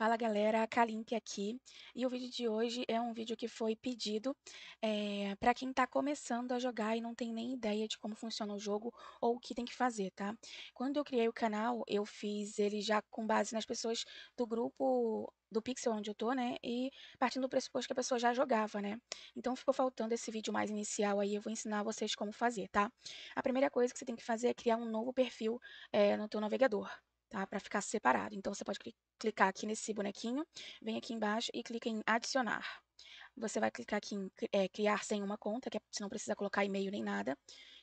Fala galera, Kalimpe aqui e o vídeo de hoje é um vídeo que foi pedido é, eh, para quem está começando a jogar e não tem nem ideia de como funciona o jogo ou o que tem que fazer, tá? Quando eu criei o canal, eu fiz ele já com base nas pessoas do grupo do pixel onde eu tô, né? E partindo do pressuposto que a pessoa já jogava, né? Então ficou faltando esse vídeo mais inicial aí, eu vou ensinar vocês como fazer, tá? A primeira coisa que você tem que fazer é criar um novo perfil é, no teu navegador tá? Para ficar separado. Então você pode clicar aqui nesse bonequinho, vem aqui embaixo e clica em adicionar. Você vai clicar aqui em é, criar sem uma conta, que é, você não precisa colocar e-mail nem nada.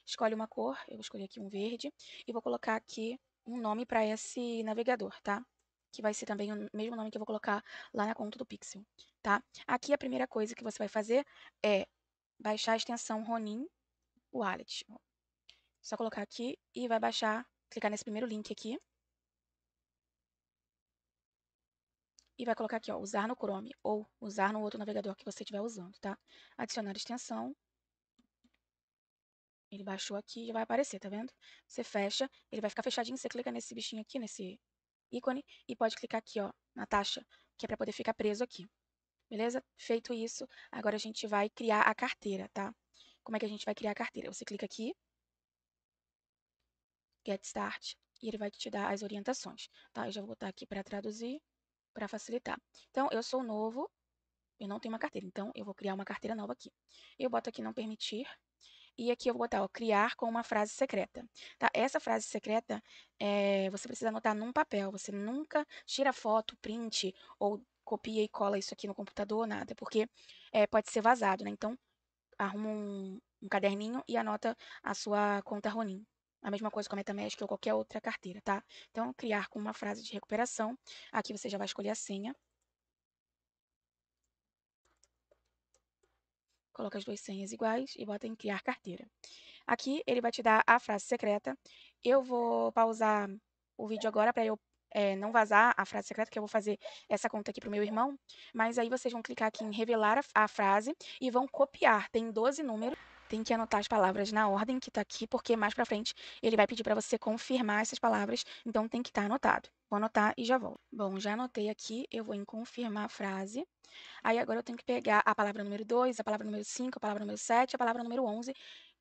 Escolhe uma cor, eu vou escolher aqui um verde e vou colocar aqui um nome para esse navegador, tá? que vai ser também o mesmo nome que eu vou colocar lá na conta do Pixel, tá? Aqui a primeira coisa que você vai fazer é baixar a extensão Ronin Wallet. Só colocar aqui e vai baixar, clicar nesse primeiro link aqui, e vai colocar aqui, ó, usar no Chrome ou usar no outro navegador que você estiver usando, tá? Adicionar extensão. Ele baixou aqui e já vai aparecer, tá vendo? Você fecha, ele vai ficar fechadinho, você clica nesse bichinho aqui, nesse ícone, e pode clicar aqui, ó, na taxa, que é para poder ficar preso aqui. Beleza? Feito isso, agora a gente vai criar a carteira, tá? Como é que a gente vai criar a carteira? Você clica aqui, Get Start, e ele vai te dar as orientações, tá? Eu já vou botar aqui para traduzir para facilitar. Então, eu sou novo, eu não tenho uma carteira, então eu vou criar uma carteira nova aqui. Eu boto aqui não permitir, e aqui eu vou botar, ó, criar com uma frase secreta. Tá? Essa frase secreta, é, você precisa anotar num papel, você nunca tira foto, print, ou copia e cola isso aqui no computador, nada, porque é, pode ser vazado, né? Então, arruma um, um caderninho e anota a sua conta Ronin. A mesma coisa com a MetaMask ou qualquer outra carteira, tá? Então, criar com uma frase de recuperação. Aqui você já vai escolher a senha. Coloca as duas senhas iguais e bota em criar carteira. Aqui ele vai te dar a frase secreta. Eu vou pausar o vídeo agora para eu é, não vazar a frase secreta, que eu vou fazer essa conta aqui para o meu irmão. Mas aí vocês vão clicar aqui em revelar a, a frase e vão copiar. Tem 12 números tem que anotar as palavras na ordem que está aqui, porque mais para frente ele vai pedir para você confirmar essas palavras, então tem que estar tá anotado. Vou anotar e já volto. Bom, já anotei aqui, eu vou em confirmar a frase. Aí agora eu tenho que pegar a palavra número 2, a palavra número 5, a palavra número 7, a palavra número 11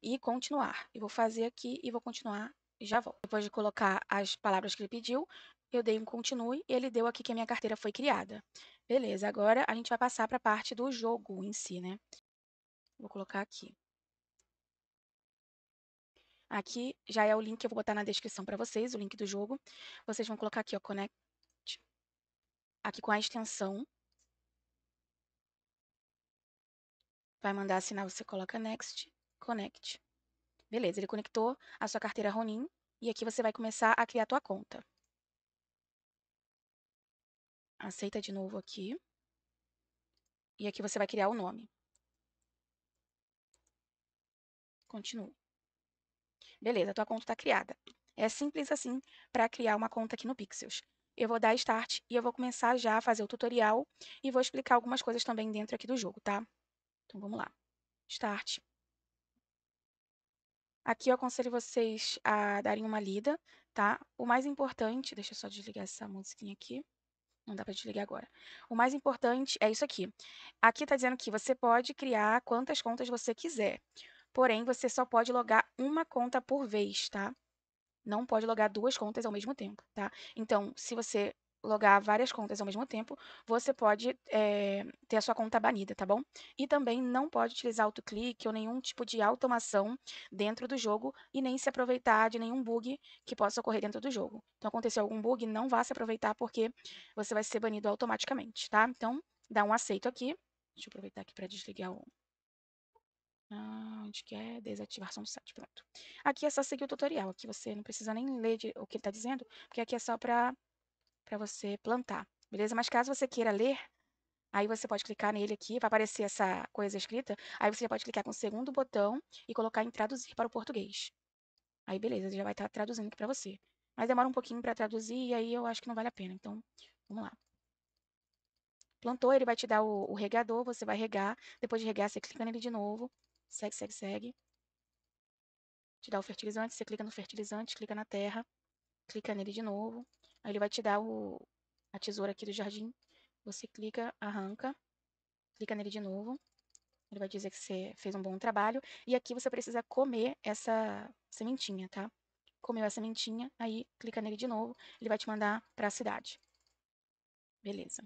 e continuar. Eu vou fazer aqui e vou continuar e já volto. Depois de colocar as palavras que ele pediu, eu dei um continue e ele deu aqui que a minha carteira foi criada. Beleza, agora a gente vai passar para a parte do jogo em si, né? Vou colocar aqui. Aqui já é o link que eu vou botar na descrição para vocês, o link do jogo. Vocês vão colocar aqui, ó, Connect. Aqui com a extensão. Vai mandar assinar, você coloca Next, Connect. Beleza, ele conectou a sua carteira Ronin e aqui você vai começar a criar a tua conta. Aceita de novo aqui. E aqui você vai criar o nome. Continue. Beleza, tua conta está criada. É simples assim para criar uma conta aqui no Pixels. Eu vou dar Start e eu vou começar já a fazer o tutorial e vou explicar algumas coisas também dentro aqui do jogo, tá? Então vamos lá. Start. Aqui eu aconselho vocês a darem uma lida, tá? O mais importante, deixa eu só desligar essa musiquinha aqui. Não dá para desligar agora. O mais importante é isso aqui. Aqui está dizendo que você pode criar quantas contas você quiser porém você só pode logar uma conta por vez, tá? Não pode logar duas contas ao mesmo tempo, tá? Então, se você logar várias contas ao mesmo tempo, você pode é, ter a sua conta banida, tá bom? E também não pode utilizar autoclique ou nenhum tipo de automação dentro do jogo e nem se aproveitar de nenhum bug que possa ocorrer dentro do jogo. Então, acontecer algum bug, não vá se aproveitar porque você vai ser banido automaticamente, tá? Então, dá um aceito aqui. Deixa eu aproveitar aqui para desligar o ah, onde que é? Desativação do site, pronto. Aqui é só seguir o tutorial, aqui você não precisa nem ler de, o que ele está dizendo, porque aqui é só para você plantar, beleza? Mas caso você queira ler, aí você pode clicar nele aqui, vai aparecer essa coisa escrita, aí você já pode clicar com o segundo botão e colocar em traduzir para o português. Aí beleza, já vai estar tá traduzindo aqui para você. Mas demora um pouquinho para traduzir e aí eu acho que não vale a pena, então vamos lá plantou, ele vai te dar o, o, regador, você vai regar. Depois de regar, você clica nele de novo segue, segue, segue. Te dá o fertilizante, você clica no fertilizante, clica na terra, clica nele de novo. Aí ele vai te dar o, a tesoura aqui do jardim. Você clica, arranca, clica nele de novo. Ele vai dizer que você fez um bom trabalho. E aqui você precisa comer essa sementinha, tá? Comeu a sementinha, aí clica nele de novo. Ele vai te mandar para a cidade. Beleza.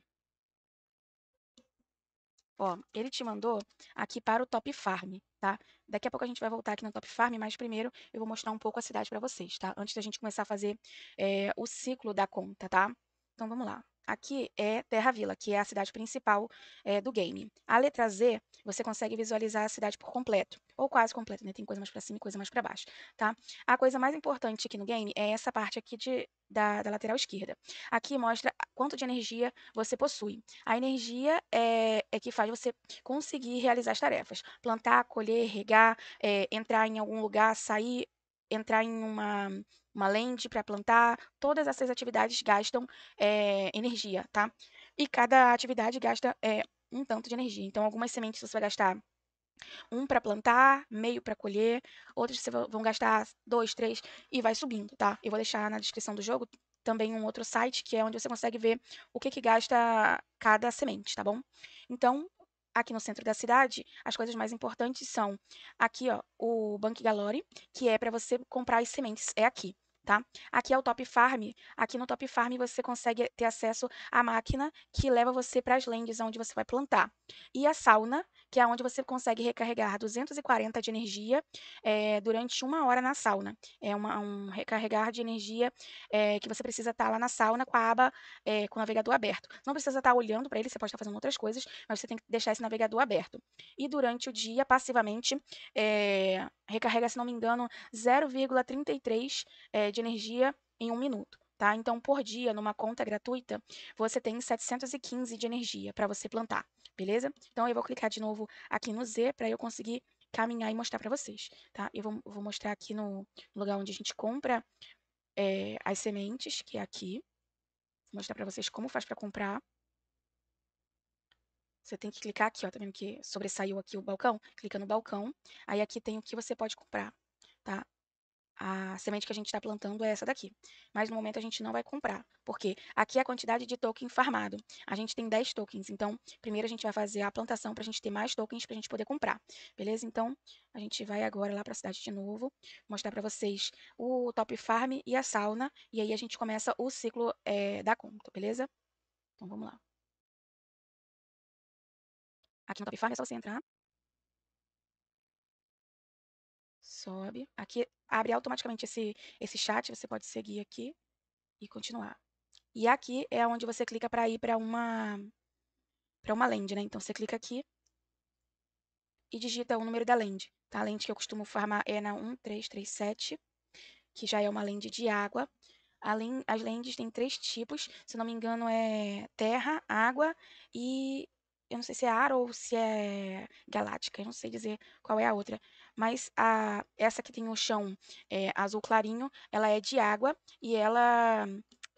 Ó, ele te mandou aqui para o Top Farm, tá? Daqui a pouco a gente vai voltar aqui no Top Farm, mas primeiro eu vou mostrar um pouco a cidade para vocês, tá? Antes da gente começar a fazer é, o ciclo da conta, tá? Então vamos lá aqui é Terra Vila, que é a cidade principal é, do game. A letra Z, você consegue visualizar a cidade por completo, ou quase completo, né? Tem coisa mais para cima e coisa mais para baixo, tá? A coisa mais importante aqui no game é essa parte aqui de, da, da lateral esquerda. Aqui mostra quanto de energia você possui. A energia é, é que faz você conseguir realizar as tarefas. Plantar, colher, regar, é, entrar em algum lugar, sair entrar em uma uma lente para plantar, todas essas atividades gastam é, energia, tá? E cada atividade gasta é, um tanto de energia. Então, algumas sementes você vai gastar um para plantar, meio para colher, outras você vão gastar dois, três e vai subindo, tá? Eu vou deixar na descrição do jogo também um outro site que é onde você consegue ver o que, que gasta cada semente, tá bom? Então, aqui no centro da cidade, as coisas mais importantes são aqui, ó, o Banque Galore, que é para você comprar as sementes, é aqui tá? Aqui é o Top Farm. Aqui no Top Farm você consegue ter acesso à máquina que leva você para as lands onde você vai plantar. E a sauna, que é onde você consegue recarregar 240 de energia é, durante uma hora na sauna. É uma, um recarregar de energia é, que você precisa estar tá lá na sauna com a aba, é, com o navegador aberto. Não precisa estar tá olhando para ele, você pode estar tá fazendo outras coisas, mas você tem que deixar esse navegador aberto. E durante o dia, passivamente, recarrega, se não me engano, 0,33 de energia em um minuto. Tá? Então, por dia, numa conta gratuita, você tem 715 de energia para você plantar, beleza? Então, eu vou clicar de novo aqui no Z para eu conseguir caminhar e mostrar para vocês, tá? Eu vou, vou, mostrar aqui no lugar onde a gente compra é, as sementes, que é aqui. Vou mostrar para vocês como faz para comprar. Você tem que clicar aqui, ó, tá vendo que sobressaiu aqui o balcão? Clica no balcão. Aí aqui tem o que você pode comprar, tá? a semente que a gente está plantando é essa daqui. Mas no momento a gente não vai comprar, porque aqui é a quantidade de token farmado. A gente tem 10 tokens, então primeiro a gente vai fazer a plantação para a gente ter mais tokens para a gente poder comprar, beleza? Então a gente vai agora lá para a cidade de novo, mostrar para vocês o top farm e a sauna, e aí a gente começa o ciclo é, da conta, beleza? Então vamos lá. Aqui no top farm é só você entrar sobe. Aqui abre automaticamente esse, esse chat, você pode seguir aqui e continuar. E aqui é onde você clica para ir para uma para uma land, né? Então você clica aqui e digita o número da land. Tá? A land que eu costumo farmar é na 1337, que já é uma land de água. Além, as lands têm três tipos, se não me engano é terra, água e eu não sei se é ar ou se é galáctica, eu não sei dizer qual é a outra mas a, essa que tem o chão é, azul clarinho, ela é de água e ela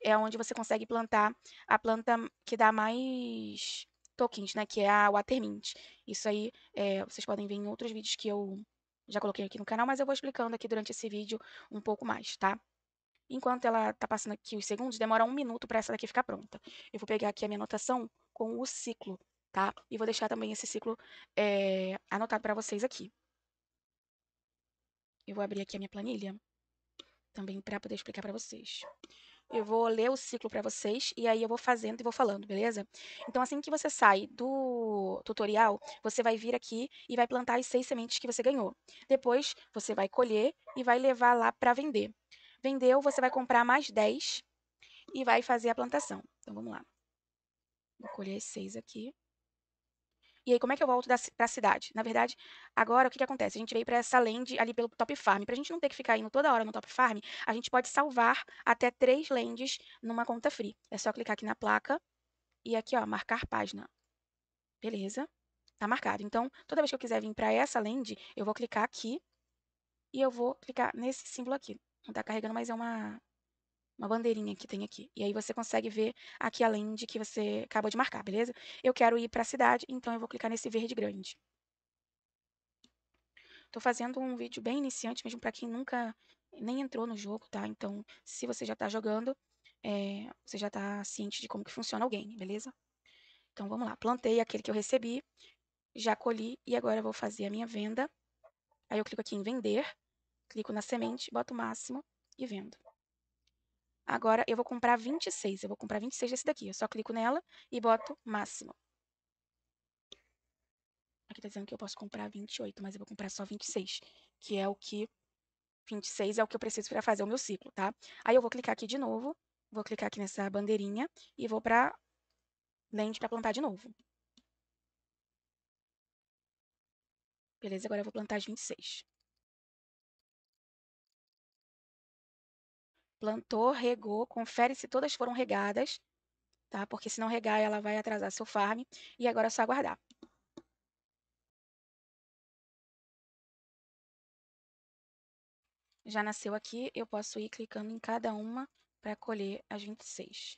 é onde você consegue plantar a planta que dá mais tokens, né? Que é a Watermint. Isso aí é, vocês podem ver em outros vídeos que eu já coloquei aqui no canal, mas eu vou explicando aqui durante esse vídeo um pouco mais, tá? Enquanto ela tá passando aqui os segundos, demora um minuto para essa daqui ficar pronta. Eu vou pegar aqui a minha anotação com o ciclo, tá? E vou deixar também esse ciclo é, anotado para vocês aqui. Eu vou abrir aqui a minha planilha também para poder explicar para vocês. Eu vou ler o ciclo para vocês e aí eu vou fazendo e vou falando, beleza? Então, assim que você sai do tutorial, você vai vir aqui e vai plantar as seis sementes que você ganhou. Depois, você vai colher e vai levar lá para vender. Vendeu, você vai comprar mais 10 e vai fazer a plantação. Então, vamos lá. Vou colher as seis aqui. E aí, como é que eu volto para a cidade? Na verdade, agora o que, que acontece? A gente veio para essa land ali pelo Top Farm. Para a gente não ter que ficar indo toda hora no Top Farm, a gente pode salvar até três lands numa conta free. É só clicar aqui na placa e aqui, ó, marcar página. Beleza? Tá marcado. Então, toda vez que eu quiser vir para essa land, eu vou clicar aqui e eu vou clicar nesse símbolo aqui. Não está carregando, mas é uma uma bandeirinha que tem aqui. E aí você consegue ver aqui além de que você acabou de marcar, beleza? Eu quero ir para a cidade, então eu vou clicar nesse verde grande. Estou fazendo um vídeo bem iniciante, mesmo para quem nunca nem entrou no jogo, tá? Então, se você já está jogando, é, você já está ciente de como que funciona o game, beleza? Então, vamos lá. Plantei aquele que eu recebi, já colhi e agora vou fazer a minha venda. Aí eu clico aqui em vender, clico na semente, boto o máximo e vendo. Agora eu vou comprar 26. Eu vou comprar 26 desse daqui. Eu só clico nela e boto máximo. Aqui tá dizendo que eu posso comprar 28, mas eu vou comprar só 26, que é o que 26 é o que eu preciso para fazer o meu ciclo, tá? Aí eu vou clicar aqui de novo, vou clicar aqui nessa bandeirinha e vou para lente para plantar de novo. Beleza, agora eu vou plantar as 26. plantou, regou, confere se todas foram regadas, tá? Porque se não regar, ela vai atrasar seu farm. E agora é só aguardar. Já nasceu aqui, eu posso ir clicando em cada uma para colher as 26.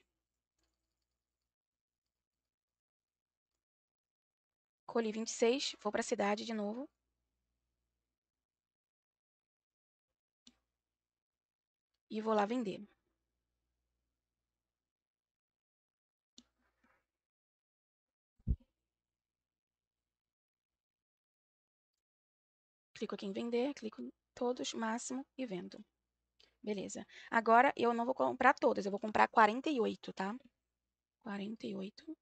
Colhi 26, vou para a cidade de novo. e vou lá vender. Clico aqui em vender, clico em todos, máximo e vendo. Beleza. Agora eu não vou comprar todas, eu vou comprar 48, tá? 48.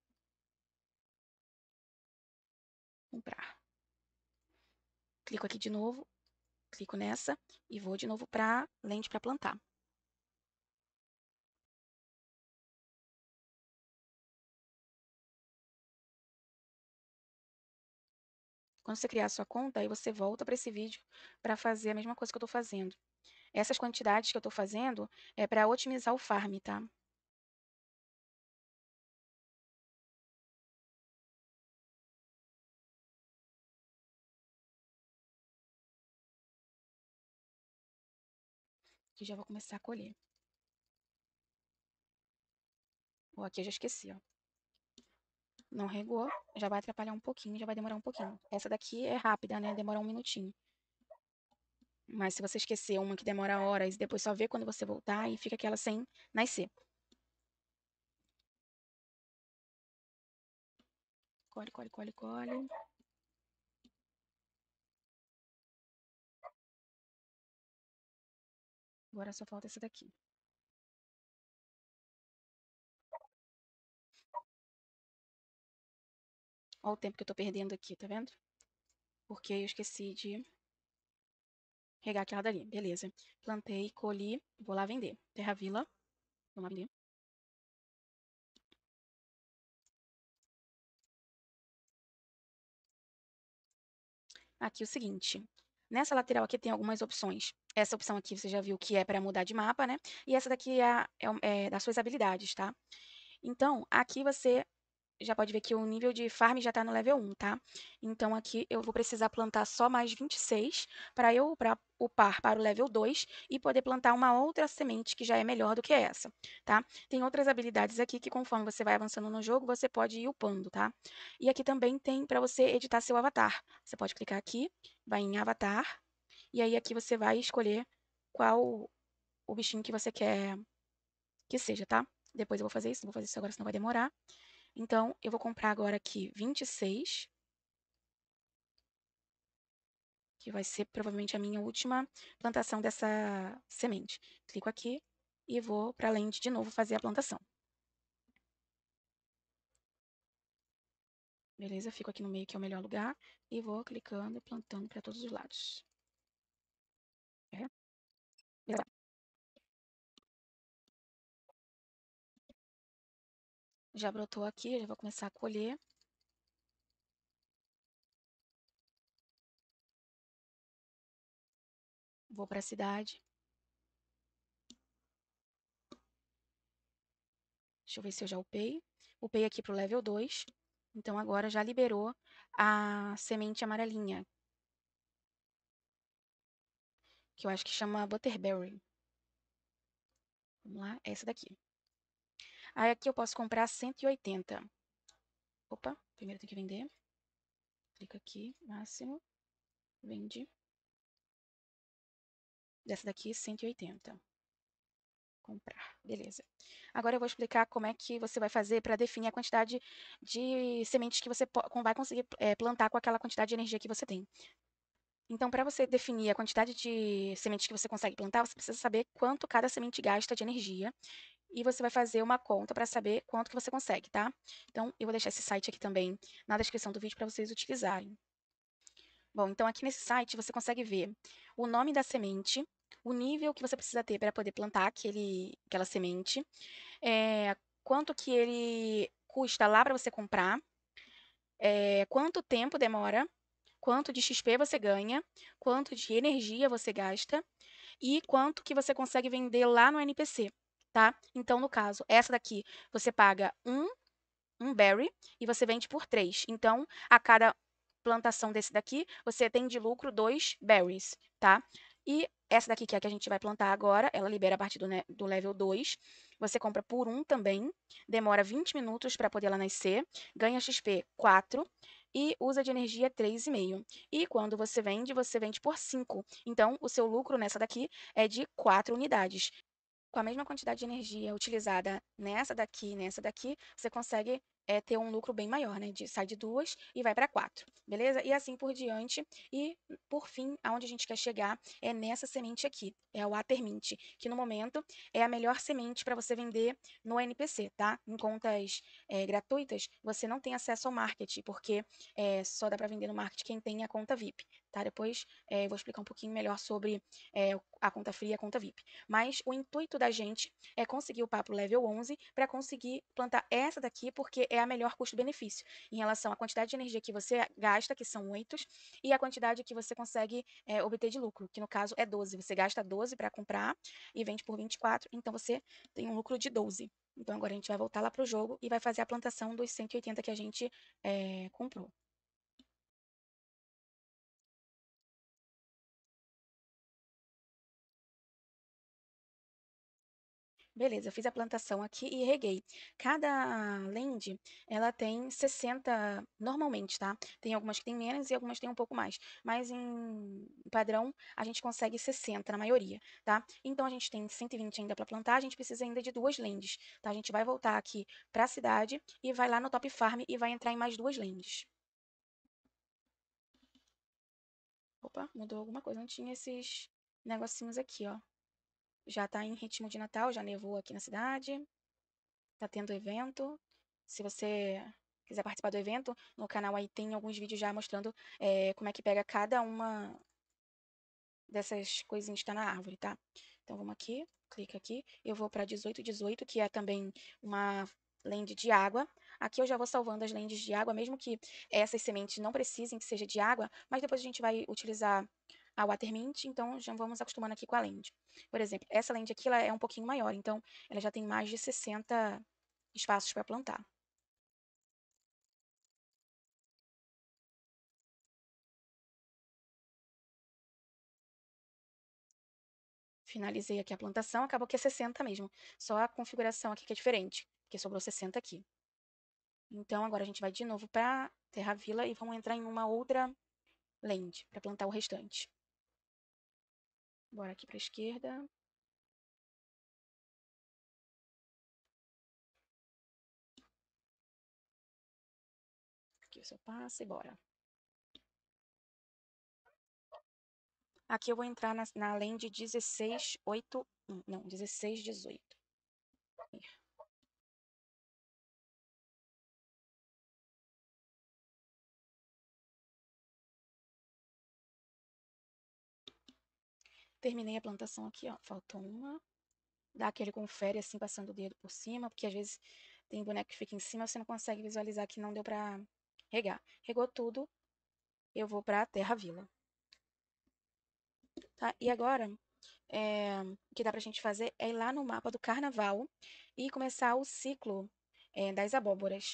Comprar. Clico aqui de novo, clico nessa e vou de novo para lente para plantar. Quando você criar a sua conta, aí você volta para esse vídeo para fazer a mesma coisa que eu estou fazendo. Essas quantidades que eu estou fazendo é para otimizar o farm, tá? Aqui já vou começar a colher. ou aqui eu já esqueci, ó não regou, já vai atrapalhar um pouquinho, já vai demorar um pouquinho. Essa daqui é rápida, né? Demora um minutinho. Mas se você esquecer uma que demora horas e depois só vê quando você voltar e fica aquela sem nascer. Colhe, colhe, colhe, colhe. Agora só falta essa daqui. Olha o tempo que eu tô perdendo aqui, tá vendo? Porque eu esqueci de regar aquela dali. Beleza. Plantei, colhi, vou lá vender. Terra Vila. Vamos lá vender. Aqui é o seguinte. Nessa lateral aqui tem algumas opções. Essa opção aqui você já viu que é para mudar de mapa, né? E essa daqui é, é, é das suas habilidades, tá? Então, aqui você já pode ver que o nível de farm já está no level 1, tá? Então aqui eu vou precisar plantar só mais 26 para eu pra upar para o level 2 e poder plantar uma outra semente que já é melhor do que essa, tá? Tem outras habilidades aqui que conforme você vai avançando no jogo, você pode ir upando, tá? E aqui também tem para você editar seu avatar. Você pode clicar aqui, vai em avatar, e aí aqui você vai escolher qual o bichinho que você quer que seja, tá? Depois eu vou fazer isso, não vou fazer isso agora, senão vai demorar. Então, eu vou comprar agora aqui 26, que vai ser provavelmente a minha última plantação dessa semente. Clico aqui e vou para a lente de novo fazer a plantação. Beleza? Fico aqui no meio, que é o melhor lugar, e vou clicando e plantando para todos os lados. É. Beleza. Já brotou aqui, já vou começar a colher. Vou para a cidade. Deixa eu ver se eu já upei. Upei aqui para o level 2. Então, agora já liberou a semente amarelinha. Que eu acho que chama Butterberry. Vamos lá, é essa daqui. Aí aqui eu posso comprar 180. Opa, primeiro tem que vender. Clica aqui, máximo. Vende. Dessa daqui, 180. Comprar, beleza. Agora eu vou explicar como é que você vai fazer para definir a quantidade de sementes que você vai conseguir é, plantar com aquela quantidade de energia que você tem. Então, para você definir a quantidade de sementes que você consegue plantar, você precisa saber quanto cada semente gasta de energia e você vai fazer uma conta para saber quanto que você consegue, tá? Então, eu vou deixar esse site aqui também na descrição do vídeo para vocês utilizarem. Bom, então aqui nesse site você consegue ver o nome da semente, o nível que você precisa ter para poder plantar aquele, aquela semente, é, quanto que ele custa lá para você comprar, é, quanto tempo demora, quanto de XP você ganha, quanto de energia você gasta e quanto que você consegue vender lá no NPC tá? Então, no caso, essa daqui você paga um, um berry e você vende por três. Então, a cada plantação desse daqui, você tem de lucro dois berries, tá? E essa daqui, que é a que a gente vai plantar agora, ela libera a partir do, do level 2. Você compra por 1 um também, demora 20 minutos para poder ela nascer, ganha XP 4 e usa de energia 3,5. E quando você vende, você vende por 5. Então, o seu lucro nessa daqui é de 4 unidades com a mesma quantidade de energia utilizada nessa daqui e nessa daqui, você consegue é, ter um lucro bem maior, né? De, sai de duas e vai para quatro, beleza? E assim por diante. E, por fim, aonde a gente quer chegar é nessa semente aqui, é o Atermint, que no momento é a melhor semente para você vender no NPC, tá? Em contas é, gratuitas, você não tem acesso ao marketing, porque é, só dá para vender no marketing quem tem a conta VIP, tá? Depois é, eu vou explicar um pouquinho melhor sobre é, a conta fria e a conta VIP. Mas o intuito da gente é conseguir o papo level 11 para conseguir plantar essa daqui, porque é melhor custo-benefício em relação à quantidade de energia que você gasta, que são 8, e a quantidade que você consegue é, obter de lucro, que no caso é 12. Você gasta 12 para comprar e vende por 24, então você tem um lucro de 12. Então agora a gente vai voltar lá para o jogo e vai fazer a plantação dos 180 que a gente é, comprou. Beleza, eu fiz a plantação aqui e reguei. Cada land, ela tem 60, normalmente, tá? Tem algumas que tem menos e algumas tem um pouco mais. Mas em padrão, a gente consegue 60 na maioria, tá? Então, a gente tem 120 ainda para plantar, a gente precisa ainda de duas lands, tá? A gente vai voltar aqui para a cidade e vai lá no Top Farm e vai entrar em mais duas lands. Opa, mudou alguma coisa. Não tinha esses negocinhos aqui, ó já está em ritmo de Natal, já nevou aqui na cidade. Tá tendo evento. Se você quiser participar do evento, no canal aí tem alguns vídeos já mostrando é, como é que pega cada uma dessas coisinhas que tá na árvore, tá? Então vamos aqui, clica aqui. Eu vou para 1818, que é também uma land de água. Aqui eu já vou salvando as lentes de água, mesmo que essas sementes não precisem que seja de água, mas depois a gente vai utilizar a Watermint, então já vamos acostumando aqui com a lente. Por exemplo, essa lente aqui ela é um pouquinho maior, então ela já tem mais de 60 espaços para plantar. Finalizei aqui a plantação, acabou que é 60 mesmo, só a configuração aqui que é diferente, porque sobrou 60 aqui. Então, agora a gente vai de novo para Terra Vila e vamos entrar em uma outra lente para plantar o restante. Bora aqui para a esquerda. Aqui seu passa e bora. Aqui eu vou entrar na, na lane de 16, 8, não, 16, 18. Terminei a plantação aqui, ó. Faltou uma. Dá aquele confere, assim, passando o dedo por cima, porque às vezes tem boneco que fica em cima, você não consegue visualizar que não deu pra regar. Regou tudo, eu vou pra terra vila. Tá? E agora, é, o que dá pra gente fazer é ir lá no mapa do carnaval e começar o ciclo é, das abóboras.